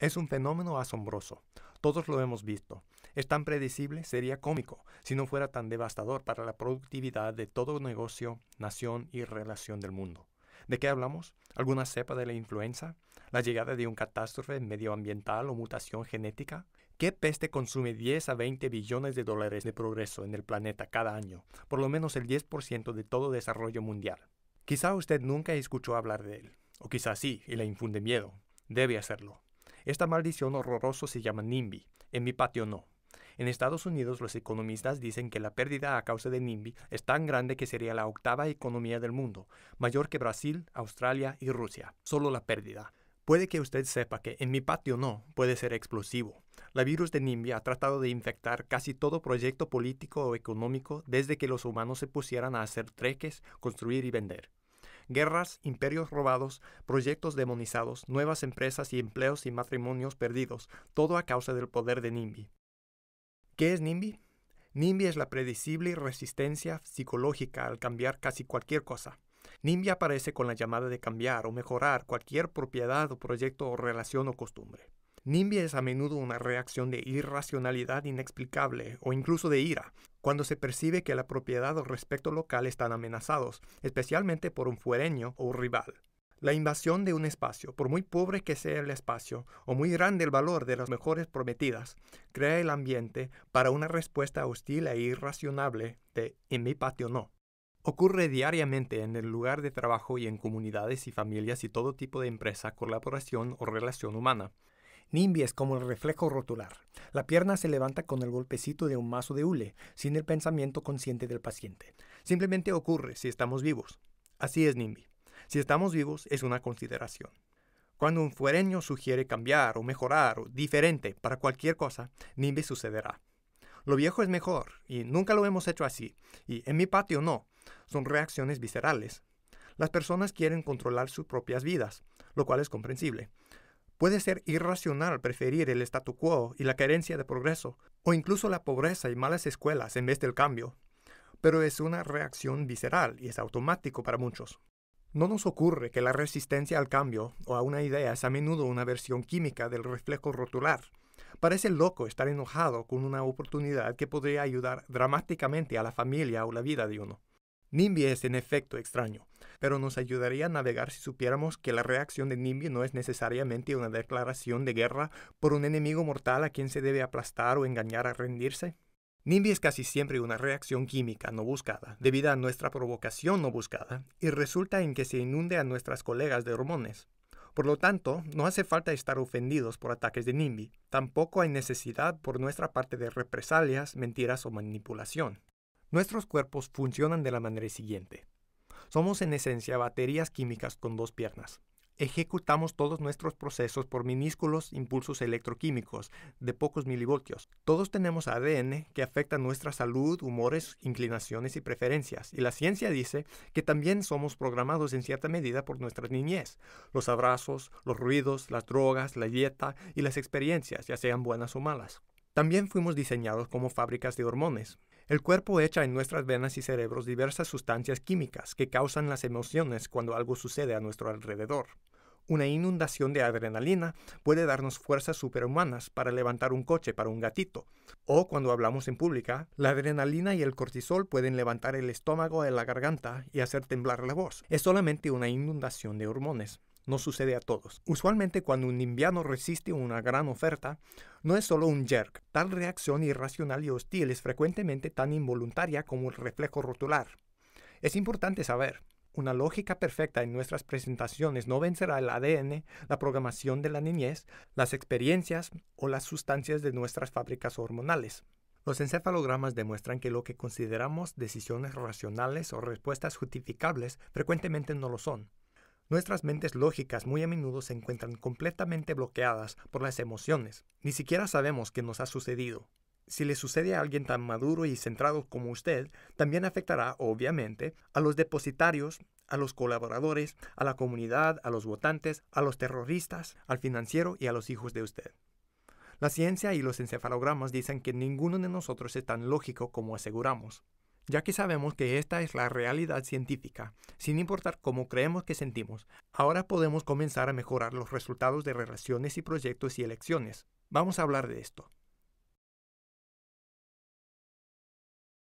Es un fenómeno asombroso. Todos lo hemos visto. Es tan predecible, sería cómico, si no fuera tan devastador para la productividad de todo negocio, nación y relación del mundo. ¿De qué hablamos? ¿Alguna cepa de la influenza? ¿La llegada de un catástrofe medioambiental o mutación genética? ¿Qué peste consume 10 a 20 billones de dólares de progreso en el planeta cada año? Por lo menos el 10% de todo desarrollo mundial. Quizá usted nunca escuchó hablar de él, o quizá sí, y le infunde miedo. Debe hacerlo. Esta maldición horrorosa se llama NIMBY. En mi patio no. En Estados Unidos, los economistas dicen que la pérdida a causa de NIMBY es tan grande que sería la octava economía del mundo, mayor que Brasil, Australia y Rusia. Solo la pérdida. Puede que usted sepa que en mi patio no puede ser explosivo. La virus de NIMBY ha tratado de infectar casi todo proyecto político o económico desde que los humanos se pusieran a hacer treques, construir y vender guerras, imperios robados, proyectos demonizados, nuevas empresas y empleos y matrimonios perdidos, todo a causa del poder de NIMBY. ¿Qué es NIMBY? NIMBY es la predecible resistencia psicológica al cambiar casi cualquier cosa. NIMBY aparece con la llamada de cambiar o mejorar cualquier propiedad o proyecto o relación o costumbre. Nimby es a menudo una reacción de irracionalidad inexplicable o incluso de ira, cuando se percibe que la propiedad o respeto local están amenazados, especialmente por un fuereño o rival. La invasión de un espacio, por muy pobre que sea el espacio o muy grande el valor de las mejores prometidas, crea el ambiente para una respuesta hostil e irracionable de en mi patio no. Ocurre diariamente en el lugar de trabajo y en comunidades y familias y todo tipo de empresa, colaboración o relación humana. NIMBY es como el reflejo rotular. La pierna se levanta con el golpecito de un mazo de hule, sin el pensamiento consciente del paciente. Simplemente ocurre si estamos vivos. Así es NIMBY. Si estamos vivos es una consideración. Cuando un fuereño sugiere cambiar o mejorar o diferente para cualquier cosa, NIMBY sucederá. Lo viejo es mejor y nunca lo hemos hecho así. Y en mi patio no. Son reacciones viscerales. Las personas quieren controlar sus propias vidas, lo cual es comprensible. Puede ser irracional preferir el statu quo y la carencia de progreso, o incluso la pobreza y malas escuelas en vez del cambio. Pero es una reacción visceral y es automático para muchos. No nos ocurre que la resistencia al cambio o a una idea es a menudo una versión química del reflejo rotular. Parece loco estar enojado con una oportunidad que podría ayudar dramáticamente a la familia o la vida de uno. NIMBY es en efecto extraño, pero nos ayudaría a navegar si supiéramos que la reacción de Nimby no es necesariamente una declaración de guerra por un enemigo mortal a quien se debe aplastar o engañar a rendirse. NIMBY es casi siempre una reacción química no buscada, debido a nuestra provocación no buscada, y resulta en que se inunde a nuestras colegas de hormones. Por lo tanto, no hace falta estar ofendidos por ataques de NIMBY, tampoco hay necesidad por nuestra parte de represalias, mentiras o manipulación. Nuestros cuerpos funcionan de la manera siguiente. Somos en esencia baterías químicas con dos piernas. Ejecutamos todos nuestros procesos por minúsculos impulsos electroquímicos de pocos milivoltios. Todos tenemos ADN que afecta nuestra salud, humores, inclinaciones y preferencias. Y la ciencia dice que también somos programados en cierta medida por nuestra niñez. Los abrazos, los ruidos, las drogas, la dieta y las experiencias, ya sean buenas o malas. También fuimos diseñados como fábricas de hormones. El cuerpo echa en nuestras venas y cerebros diversas sustancias químicas que causan las emociones cuando algo sucede a nuestro alrededor. Una inundación de adrenalina puede darnos fuerzas superhumanas para levantar un coche para un gatito. O cuando hablamos en pública, la adrenalina y el cortisol pueden levantar el estómago de la garganta y hacer temblar la voz. Es solamente una inundación de hormones no sucede a todos. Usualmente cuando un invierno resiste una gran oferta, no es solo un jerk. Tal reacción irracional y hostil es frecuentemente tan involuntaria como el reflejo rotular. Es importante saber, una lógica perfecta en nuestras presentaciones no vencerá el ADN, la programación de la niñez, las experiencias o las sustancias de nuestras fábricas hormonales. Los encefalogramas demuestran que lo que consideramos decisiones racionales o respuestas justificables frecuentemente no lo son. Nuestras mentes lógicas muy a menudo se encuentran completamente bloqueadas por las emociones. Ni siquiera sabemos qué nos ha sucedido. Si le sucede a alguien tan maduro y centrado como usted, también afectará, obviamente, a los depositarios, a los colaboradores, a la comunidad, a los votantes, a los terroristas, al financiero y a los hijos de usted. La ciencia y los encefalogramas dicen que ninguno de nosotros es tan lógico como aseguramos ya que sabemos que esta es la realidad científica, sin importar cómo creemos que sentimos, ahora podemos comenzar a mejorar los resultados de relaciones y proyectos y elecciones. Vamos a hablar de esto.